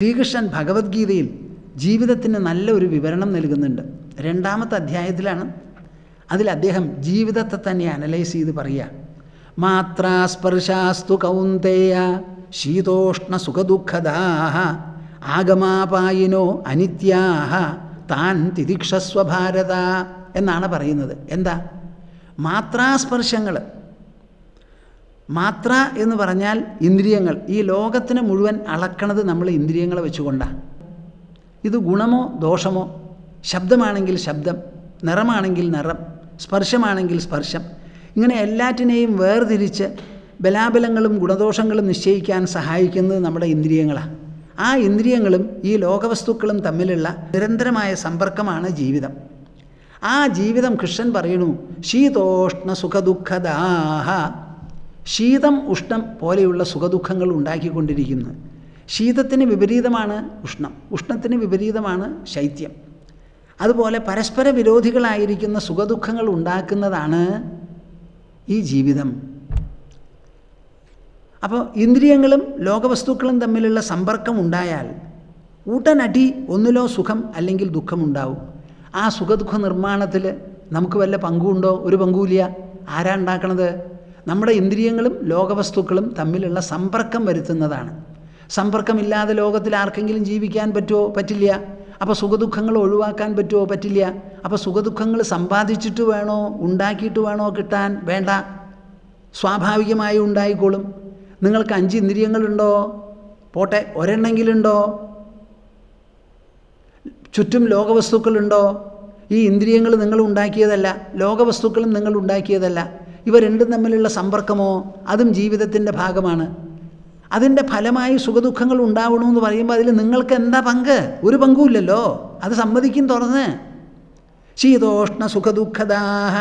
ശ്രീകൃഷ്ണൻ ഭഗവത്ഗീതയിൽ ജീവിതത്തിന് നല്ല ഒരു വിവരണം നൽകുന്നുണ്ട് രണ്ടാമത്തെ അധ്യായത്തിലാണ് അതിൽ അദ്ദേഹം ജീവിതത്തെ തന്നെ അനലൈസ് ചെയ്ത് പറയുക മാത്രാസ്പർശാസ്തു കൗന്തേയ ശീതോഷ്ണ സുഖദുഃഖദാഹ ആഗമാപായിനോ അനിത്യാഹ താൻ തിദിക്ഷസ്വഭാരത എന്നാണ് പറയുന്നത് എന്താ മാത്രാസ്പർശങ്ങൾ മാത്ര എന്ന് പറഞ്ഞാൽ ഇന്ദ്രിയങ്ങൾ ഈ ലോകത്തിന് മുഴുവൻ അളക്കണത് നമ്മൾ ഇന്ദ്രിയങ്ങളെ വെച്ചുകൊണ്ടാണ് ഇത് ഗുണമോ ദോഷമോ ശബ്ദമാണെങ്കിൽ ശബ്ദം നിറമാണെങ്കിൽ നിറം സ്പർശമാണെങ്കിൽ സ്പർശം ഇങ്ങനെ എല്ലാറ്റിനെയും വേർതിരിച്ച് ബലാബലങ്ങളും ഗുണദോഷങ്ങളും നിശ്ചയിക്കാൻ സഹായിക്കുന്നത് നമ്മുടെ ഇന്ദ്രിയങ്ങളാണ് ആ ഇന്ദ്രിയങ്ങളും ഈ ലോകവസ്തുക്കളും തമ്മിലുള്ള നിരന്തരമായ സമ്പർക്കമാണ് ജീവിതം ആ ജീവിതം കൃഷ്ണൻ പറയുന്നു ശീതോഷ്ണ സുഖദുഃഖദാഹ ശീതം ഉഷ്ണം പോലെയുള്ള സുഖദുഃഖങ്ങൾ ഉണ്ടാക്കിക്കൊണ്ടിരിക്കുന്നത് ശീതത്തിന് വിപരീതമാണ് ഉഷ്ണം ഉഷ്ണത്തിന് വിപരീതമാണ് ശൈത്യം അതുപോലെ പരസ്പര വിരോധികളായിരിക്കുന്ന സുഖദുഃഖങ്ങൾ ഉണ്ടാക്കുന്നതാണ് ഈ ജീവിതം അപ്പോൾ ഇന്ദ്രിയങ്ങളും ലോകവസ്തുക്കളും തമ്മിലുള്ള സമ്പർക്കം ഉണ്ടായാൽ ഊട്ടനടി ഒന്നിലോ സുഖം അല്ലെങ്കിൽ ദുഃഖമുണ്ടാവും ആ സുഖദുഃഖ നിർമ്മാണത്തിൽ നമുക്ക് വല്ല പങ്കുണ്ടോ ഒരു പങ്കുമില്ല ആരാ ഉണ്ടാക്കണത് നമ്മുടെ ഇന്ദ്രിയങ്ങളും ലോകവസ്തുക്കളും തമ്മിലുള്ള സമ്പർക്കം വരുത്തുന്നതാണ് സമ്പർക്കമില്ലാതെ ലോകത്തിൽ ആർക്കെങ്കിലും ജീവിക്കാൻ പറ്റുമോ പറ്റില്ല അപ്പോൾ സുഖദുഃഖങ്ങൾ ഒഴിവാക്കാൻ പറ്റുമോ പറ്റില്ല അപ്പോൾ സുഖദുഃഖങ്ങൾ സമ്പാദിച്ചിട്ട് വേണോ ഉണ്ടാക്കിയിട്ട് വേണോ കിട്ടാൻ വേണ്ട സ്വാഭാവികമായി ഉണ്ടായിക്കോളും നിങ്ങൾക്ക് അഞ്ച് ഇന്ദ്രിയങ്ങളുണ്ടോ പോട്ടെ ഒരെണ്ണെങ്കിലുണ്ടോ ചുറ്റും ലോകവസ്തുക്കളുണ്ടോ ഈ ഇന്ദ്രിയങ്ങൾ നിങ്ങൾ ഉണ്ടാക്കിയതല്ല ലോകവസ്തുക്കളും നിങ്ങൾ ഉണ്ടാക്കിയതല്ല ഇവ രണ്ടും തമ്മിലുള്ള സമ്പർക്കമോ അതും ജീവിതത്തിൻ്റെ ഭാഗമാണ് അതിൻ്റെ ഫലമായി സുഖദുഃഖങ്ങൾ ഉണ്ടാവണമെന്ന് പറയുമ്പോൾ അതിൽ നിങ്ങൾക്ക് എന്താ പങ്ക് ഒരു പങ്കുമില്ലല്ലോ അത് സമ്മതിക്കും തുറന്ന് ശീതോഷ്ണ സുഖദുഃഖദാഹ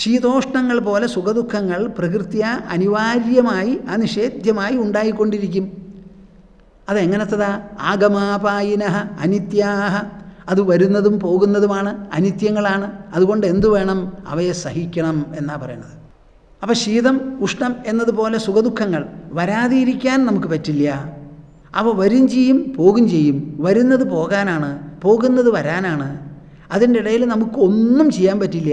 ശീതോഷ്ണങ്ങൾ പോലെ സുഖദുഃഖങ്ങൾ പ്രകൃതിയ അനിവാര്യമായി അനിഷേധ്യമായി ഉണ്ടായിക്കൊണ്ടിരിക്കും അതെങ്ങനത്തതാ ആഗമാപായിന അനിത്യാഹ അത് വരുന്നതും പോകുന്നതുമാണ് അനിത്യങ്ങളാണ് അതുകൊണ്ട് എന്തു വേണം അവയെ സഹിക്കണം എന്നാണ് പറയുന്നത് അപ്പോൾ ശീതം ഉഷ്ണം എന്നതുപോലെ സുഖദുഃഖങ്ങൾ വരാതിരിക്കാൻ നമുക്ക് പറ്റില്ല അവ വരും ചെയ്യും പോകും ചെയ്യും വരുന്നത് പോകാനാണ് പോകുന്നത് വരാനാണ് അതിൻ്റെ ഇടയിൽ നമുക്ക് ഒന്നും ചെയ്യാൻ പറ്റില്ല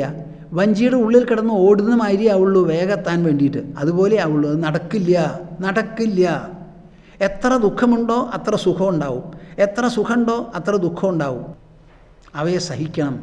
വഞ്ചിയുടെ ഉള്ളിൽ കിടന്ന് ഓടുന്ന മാതിരി ആവുള്ളൂ വേഗത്താൻ വേണ്ടിയിട്ട് അതുപോലെ ആവുള്ളൂ അത് നടക്കില്ല നടക്കില്ല എത്ര ദുഃഖമുണ്ടോ അത്ര സുഖം ഉണ്ടാവും എത്ര സുഖമുണ്ടോ അത്ര ദുഃഖമുണ്ടാവും ഉണ്ടാവും അവയെ സഹിക്കണം